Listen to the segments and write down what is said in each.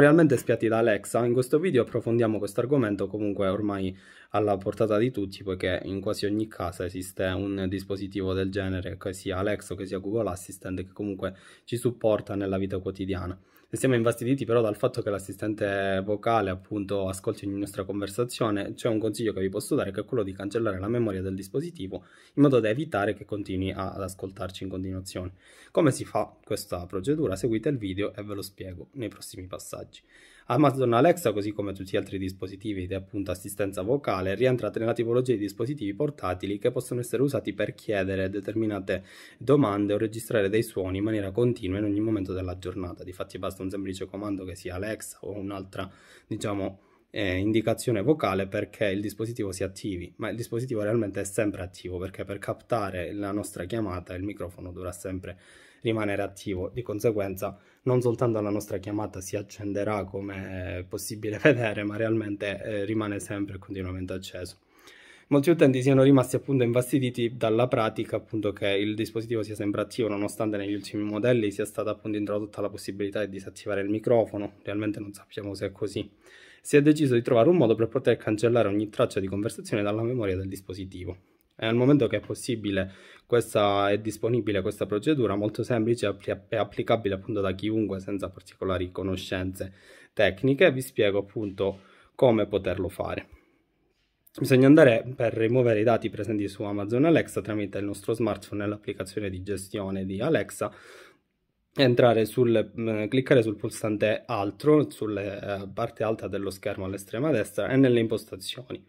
Realmente spiati da Alexa, in questo video approfondiamo questo argomento comunque ormai alla portata di tutti poiché in quasi ogni casa esiste un dispositivo del genere, che sia Alexa, che sia Google Assistant, che comunque ci supporta nella vita quotidiana. E siamo infastiditi però dal fatto che l'assistente vocale appunto ascolti ogni nostra conversazione, c'è un consiglio che vi posso dare che è quello di cancellare la memoria del dispositivo in modo da evitare che continui ad ascoltarci in continuazione. Come si fa questa procedura? Seguite il video e ve lo spiego nei prossimi passaggi messaggi. Amazon Alexa, così come tutti gli altri dispositivi di appunto assistenza vocale, rientrata nella tipologia di dispositivi portatili che possono essere usati per chiedere determinate domande o registrare dei suoni in maniera continua in ogni momento della giornata. Difatti basta un semplice comando che sia Alexa o un'altra, diciamo, eh, indicazione vocale perché il dispositivo si attivi, ma il dispositivo realmente è sempre attivo perché per captare la nostra chiamata il microfono dovrà sempre rimanere attivo, di conseguenza non soltanto la nostra chiamata si accenderà come è possibile vedere, ma realmente eh, rimane sempre continuamente acceso molti utenti siano rimasti appunto infastiditi dalla pratica appunto che il dispositivo sia sempre attivo nonostante negli ultimi modelli sia stata appunto introdotta la possibilità di disattivare il microfono realmente non sappiamo se è così si è deciso di trovare un modo per poter cancellare ogni traccia di conversazione dalla memoria del dispositivo. E al momento che è possibile, questa, è disponibile questa procedura molto semplice e applicabile appunto da chiunque senza particolari conoscenze tecniche. Vi spiego appunto come poterlo fare. Bisogna andare per rimuovere i dati presenti su Amazon Alexa tramite il nostro smartphone nell'applicazione di gestione di Alexa entrare sul mh, mm, cliccare sul pulsante altro sulla uh, eh, parte alta dello schermo all'estrema destra e nelle impostazioni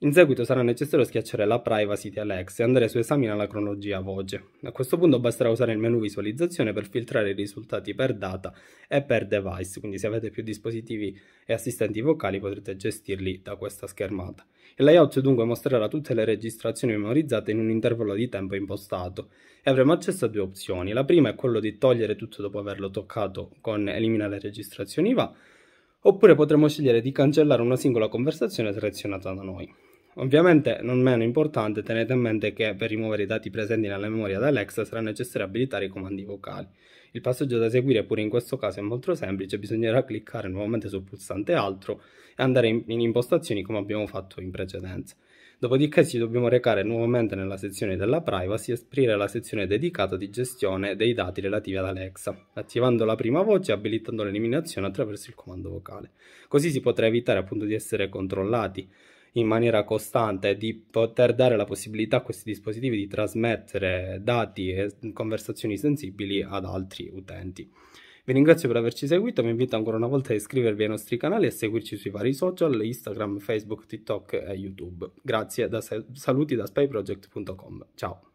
in seguito sarà necessario schiacciare la privacy di Alex e andare su esamina la cronologia voce. A questo punto basterà usare il menu visualizzazione per filtrare i risultati per data e per device, quindi se avete più dispositivi e assistenti vocali potrete gestirli da questa schermata. Il layout dunque mostrerà tutte le registrazioni memorizzate in un intervallo di tempo impostato e avremo accesso a due opzioni. La prima è quella di togliere tutto dopo averlo toccato con elimina le registrazioni va, oppure potremo scegliere di cancellare una singola conversazione selezionata da noi. Ovviamente non meno importante tenete a mente che per rimuovere i dati presenti nella memoria da Alexa sarà necessario abilitare i comandi vocali. Il passaggio da seguire pure in questo caso è molto semplice, bisognerà cliccare nuovamente sul pulsante altro e andare in, in impostazioni come abbiamo fatto in precedenza. Dopodiché ci dobbiamo recare nuovamente nella sezione della privacy e aprire la sezione dedicata di gestione dei dati relativi ad Alexa, attivando la prima voce e abilitando l'eliminazione attraverso il comando vocale. Così si potrà evitare appunto di essere controllati in maniera costante, di poter dare la possibilità a questi dispositivi di trasmettere dati e conversazioni sensibili ad altri utenti. Vi ringrazio per averci seguito, vi invito ancora una volta a iscrivervi ai nostri canali e a seguirci sui vari social, Instagram, Facebook, TikTok e YouTube. Grazie, da saluti da spyproject.com. Ciao!